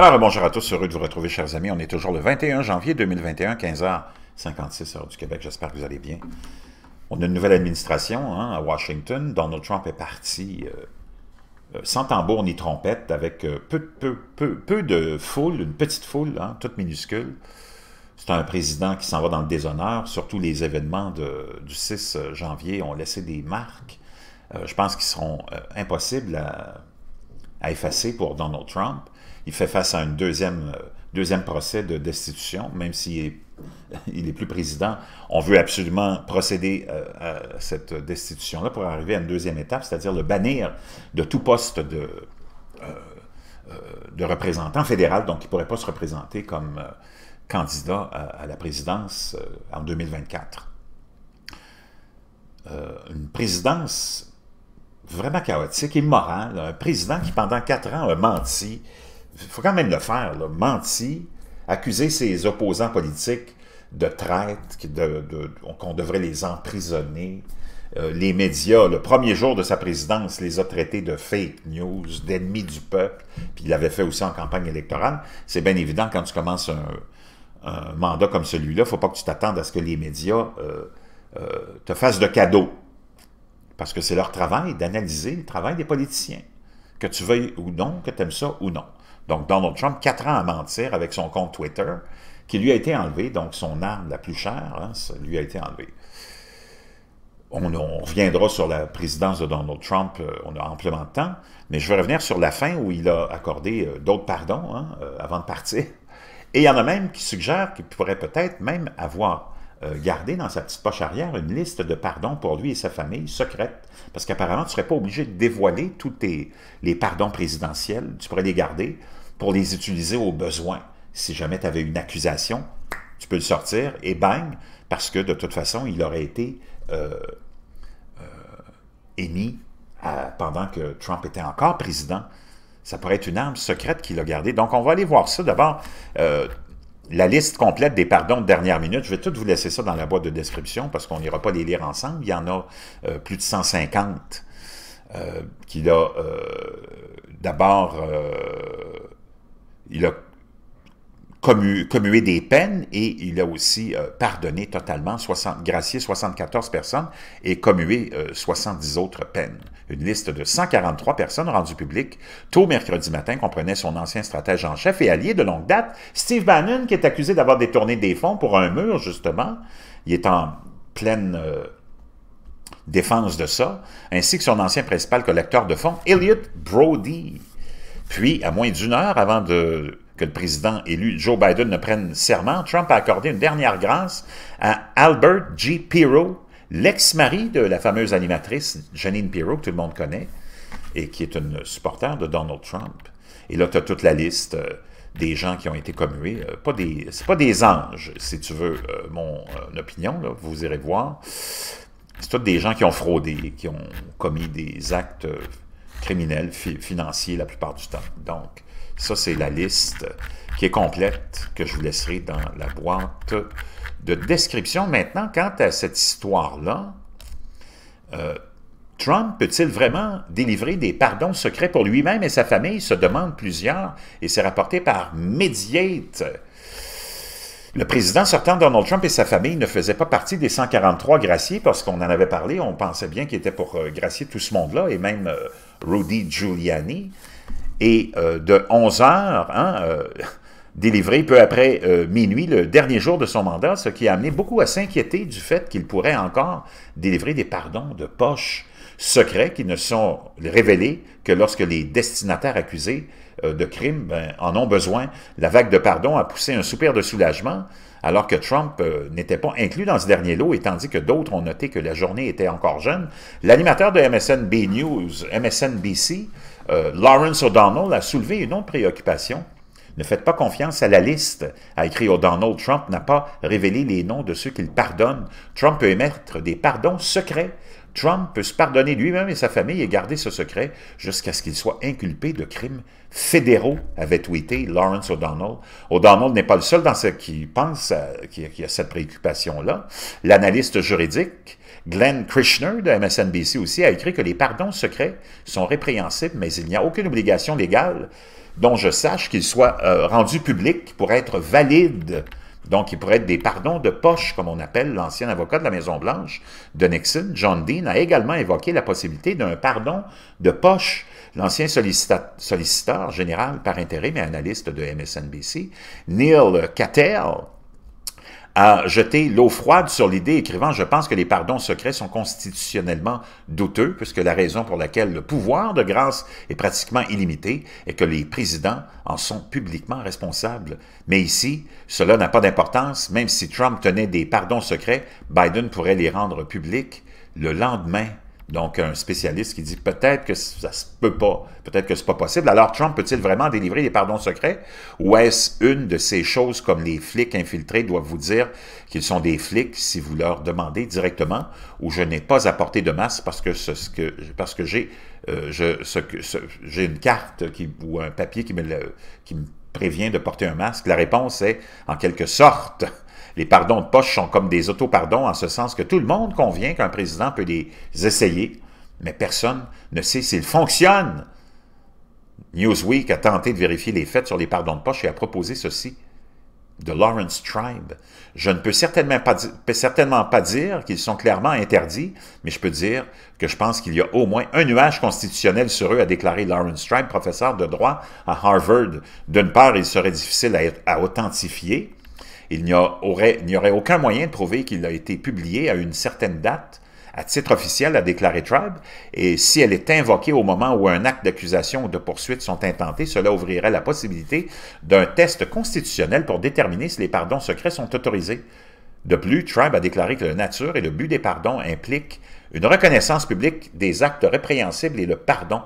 Alors, bonjour à tous, heureux de vous retrouver, chers amis. On est toujours le 21 janvier 2021, 15h56, heure du Québec. J'espère que vous allez bien. On a une nouvelle administration hein, à Washington. Donald Trump est parti euh, euh, sans tambour ni trompette, avec euh, peu, de foule, une petite foule, hein, toute minuscule. C'est un président qui s'en va dans le déshonneur. Surtout les événements du 6 janvier ont laissé des marques. je pense qu'ils seront impossibles à à effacer pour Donald Trump. Il fait face à un deuxième, euh, deuxième procès de destitution, même s'il est, il est plus président. On veut absolument procéder euh, à cette destitution-là pour arriver à une deuxième étape, c'est-à-dire le bannir de tout poste de, euh, de représentant fédéral, donc il ne pourrait pas se représenter comme candidat à, à, la présidence en 2024. une présidence vraiment chaotique, immoral, un président qui pendant quatre ans a menti, il faut quand même le faire, là. menti, accuser ses opposants politiques de traite, de, de, qu'on devrait les emprisonner. Euh, les médias, le premier jour de sa présidence, les a traités de fake news, d'ennemis du peuple, puis il l'avait fait aussi en campagne électorale. C'est bien évident, quand tu commences un, mandat comme celui-là, il ne faut pas que tu t'attendes à ce que les médias euh, euh, te fassent de cadeaux. Parce que c'est leur travail d'analyser le travail des politiciens. Que tu veuilles ou non, que tu aimes ça ou non. Donc, Donald Trump, quatre ans à mentir avec son compte Twitter, qui lui a été enlevé, donc son arme la plus chère, hein, lui a été enlevé. On, reviendra sur la présidence de Donald Trump, euh, on a amplement de temps, mais je veux revenir sur la fin où il a accordé euh, d'autres pardons hein, euh, avant de partir. Et il y en a même qui suggèrent qu'il pourrait peut-être même avoir euh, garder dans sa petite poche arrière une liste de pardons pour lui et sa famille secrète, parce qu'apparemment, tu ne serais pas obligé de dévoiler tous tes, les pardons présidentiels, tu pourrais les garder pour les utiliser au besoin. Si jamais tu avais une accusation, tu peux le sortir et bang, parce que de toute façon, il aurait été euh, euh, émis pendant que Trump était encore président. Ça pourrait être une arme secrète qu'il a gardée. Donc, on va aller voir ça d'abord la liste complète des pardons de dernière minute, je vais tout vous laisser ça dans la boîte de description parce qu'on n'ira pas les lire ensemble. Il y en a euh, plus de 150 euh, qu'il a euh, d'abord... Euh, il a commué des peines et il a aussi euh, pardonné totalement, 60, gracié 74 personnes et commué 70 euh, autres peines. Une liste de 143 personnes rendues publiques tôt mercredi matin comprenait son ancien stratège en chef et allié de longue date, Steve Bannon, qui est accusé d'avoir détourné des fonds pour un mur, justement. Il est en pleine... Euh, défense de ça, ainsi que son ancien principal collecteur de fonds, Elliot Brody. Puis, à moins d'une heure avant de que le président élu Joe Biden ne prenne serment, Trump a accordé une dernière grâce à Albert G. Pirro, l'ex-mari de la fameuse animatrice Janine Pirro, que tout le monde connaît, et qui est une supporter de Donald Trump. Et là, tu as toute la liste euh, des gens qui ont été commués. Ce euh, pas des, pas des anges, si tu veux euh, mon opinion, vous irez voir. C'est tous des gens qui ont fraudé, qui ont commis des actes criminels, financiers la plupart du temps. Donc, ça, c'est la liste qui est complète, que je vous laisserai dans la boîte de description. Maintenant, quant à cette histoire-là, euh, Trump peut-il vraiment délivrer des pardons secrets pour lui-même et sa famille, se demande plusieurs, et c'est rapporté par Mediate. Le président sortant Donald Trump et sa famille ne faisaient pas partie des 143 graciers, parce qu'on en avait parlé, on pensait bien qu'il était pour euh, gracier tout ce monde-là et même euh, Rudy Giuliani et euh, de 11 heures, hein, euh, délivré peu après euh, minuit, le dernier jour de son mandat, ce qui a amené beaucoup à s'inquiéter du fait qu'il pourrait encore délivrer des pardons de poche secrets qui ne sont révélés que lorsque les destinataires accusés de crimes ben, en ont besoin. La vague de pardons a poussé un soupir de soulagement, alors que Trump n'était pas inclus dans ce dernier lot, et tandis que d'autres ont noté que la journée était encore jeune, l'animateur de MSNB News, MSNBC, euh, Lawrence O'Donnell a soulevé une autre préoccupation. Ne faites pas confiance à la liste, a écrit O'Donnell. Trump n'a pas révélé les noms de ceux qu'il pardonne. Trump peut émettre des pardons secrets Trump peut se pardonner lui-même et sa famille et garder ce secret jusqu'à ce qu'il soit inculpé de crimes fédéraux, avait tweeté Lawrence O'Donnell. O'Donnell n'est pas le seul dans ce qui pense euh, qu'il a cette préoccupation-là. L'analyste juridique Glenn Krishner de MSNBC aussi a écrit que les pardons secrets sont répréhensibles, mais il n'y a aucune obligation légale dont je sache qu'ils soient euh, rendus publics pour être valides donc, il pourrait être des pardons de poche, comme on appelle l'ancien avocat de la Maison-Blanche de Nixon, John Dean, a également évoqué la possibilité d'un pardon de poche. L'ancien solliciteur général par intérêt, mais analyste de MSNBC, Neil Cattell, a jeté l'eau froide sur l'idée, écrivant « Je pense que les pardons secrets sont constitutionnellement douteux, puisque la raison pour laquelle le pouvoir de grâce est pratiquement illimité est que les présidents en sont publiquement responsables. Mais ici, cela n'a pas d'importance. Même si Trump tenait des pardons secrets, Biden pourrait les rendre publics le lendemain donc, un spécialiste qui dit peut-être que ça se peut pas, peut-être que c'est pas possible. Alors, Trump peut-il vraiment délivrer des pardons secrets? Ou est-ce une de ces choses comme les flics infiltrés doivent vous dire qu'ils sont des flics si vous leur demandez directement ou je n'ai pas apporté de masque parce que, ce, que, parce que j'ai euh, j'ai une carte qui, ou un papier qui me, qui me prévient de porter un masque? La réponse est en quelque sorte les pardons de poche sont comme des autopardons en ce sens que tout le monde convient qu'un président peut les essayer, mais personne ne sait s'ils fonctionnent. Newsweek a tenté de vérifier les faits sur les pardons de poche et a proposé ceci de Lawrence Tribe. Je ne peux certainement pas, dire qu'ils sont clairement interdits, mais je peux dire que je pense qu'il y a au moins un nuage constitutionnel sur eux, a déclaré Lawrence Tribe, professeur de droit à Harvard. D'une part, il serait difficile à, à authentifier, il n'y aurait, aucun moyen de prouver qu'il a été publié à une certaine date, à titre officiel, a déclaré Tribe, et si elle est invoquée au moment où un acte d'accusation ou de poursuite sont intentés, cela ouvrirait la possibilité d'un test constitutionnel pour déterminer si les pardons secrets sont autorisés. De plus, Tribe a déclaré que la nature et le but des pardons impliquent une reconnaissance publique des actes répréhensibles et le pardon.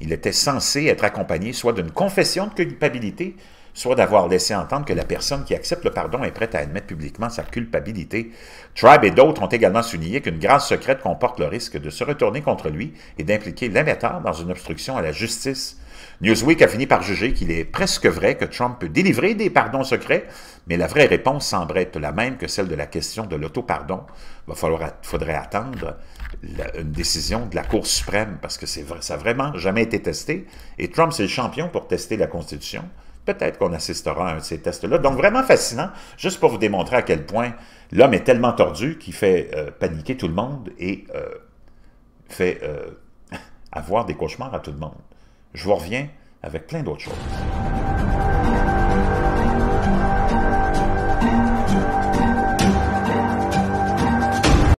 Il était censé être accompagné soit d'une confession de culpabilité, soit d'avoir laissé entendre que la personne qui accepte le pardon est prête à admettre publiquement sa culpabilité. Tribe et d'autres ont également souligné qu'une grâce secrète comporte le risque de se retourner contre lui et d'impliquer l'émetteur dans une obstruction à la justice. Newsweek a fini par juger qu'il est presque vrai que Trump peut délivrer des pardons secrets, mais la vraie réponse semble être la même que celle de la question de l'autopardon Il va falloir, faudrait attendre une décision de la Cour suprême, parce que vrai, ça n'a vraiment jamais été testé, et Trump, c'est le champion pour tester la Constitution peut-être qu'on assistera à un de ces tests-là. Donc, vraiment fascinant, juste pour vous démontrer à quel point l'homme est tellement tordu qu'il fait euh, paniquer tout le monde et euh, fait euh, avoir des cauchemars à tout le monde. Je vous reviens avec plein d'autres choses.